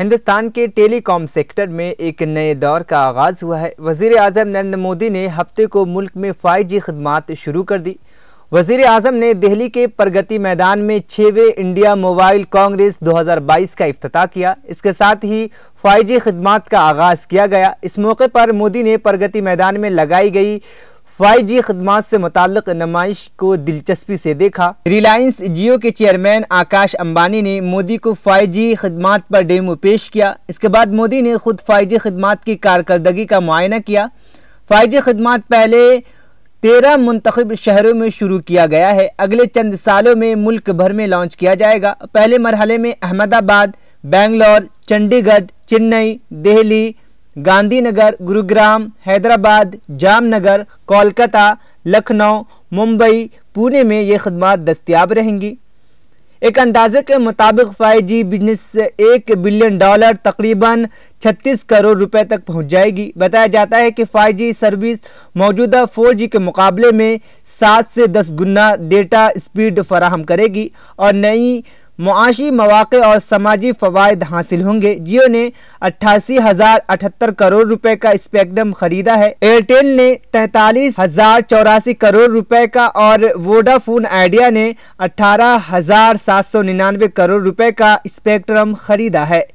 हिंदुस्तान के telecom sector में एक नए दौर का आगाज़ हुआ है वजीर अजम नरेंद्र मोदी ने हफ्ते को मुल्क में फाइव जी खदमात शुरू कर दी वजीर अजम ने दिल्ली के प्रगति मैदान में छवें इंडिया मोबाइल कांग्रेस 2022 का अफ्ताह किया इसके साथ ही फाइव जी खदमात का आगाज़ किया गया इस मौके पर मोदी ने प्रगति मैदान में लगाई गई फाइव जी खदमात से मुतल नुमाइश को दिलचस्पी से देखा रिलायंस जियो के चेयरमैन आकाश अंबानी ने मोदी को फाइव जी खदमात पर डेमो पेश किया इसके बाद मोदी ने खुद फाइव जी खदमात की कारकर्दगी का मुआयना किया फाइव जी खदमात पहले तेरह मंतखब शहरों में शुरू किया गया है अगले चंद सालों में मुल्क भर में लॉन्च किया जाएगा पहले मरहले में अहमदाबाद बेंगलोर चंडीगढ़ चेन्नई दिल्ली गांधीनगर गुरुग्राम हैदराबाद जामनगर कोलकाता लखनऊ मुंबई पुणे में ये खदमात दस्तियाब रहेंगी एक अंदाजे के मुताबिक फाइव जी बिजनेस से एक बिलियन डॉलर तकरीबन 36 करोड़ रुपए तक पहुंच जाएगी बताया जाता है कि फाइव जी सर्विस मौजूदा फोर जी के मुकाबले में सात से दस गुना डेटा स्पीड फराहम करेगी और नई मुआशी मौाक़े और समाजी फ़वाद हासिल होंगे जियो ने अट्ठासी हज़ार अठहत्तर करोड़ रुपए का स्पेक्ट्रम खरीदा है एयरटेल ने तैतालीस हज़ार चौरासी करोड़ रुपए का और वोडाफोन आइडिया ने अठारह हज़ार सात सौ निन्यानवे करोड़ रुपए का स्पेक्ट्रम खरीदा है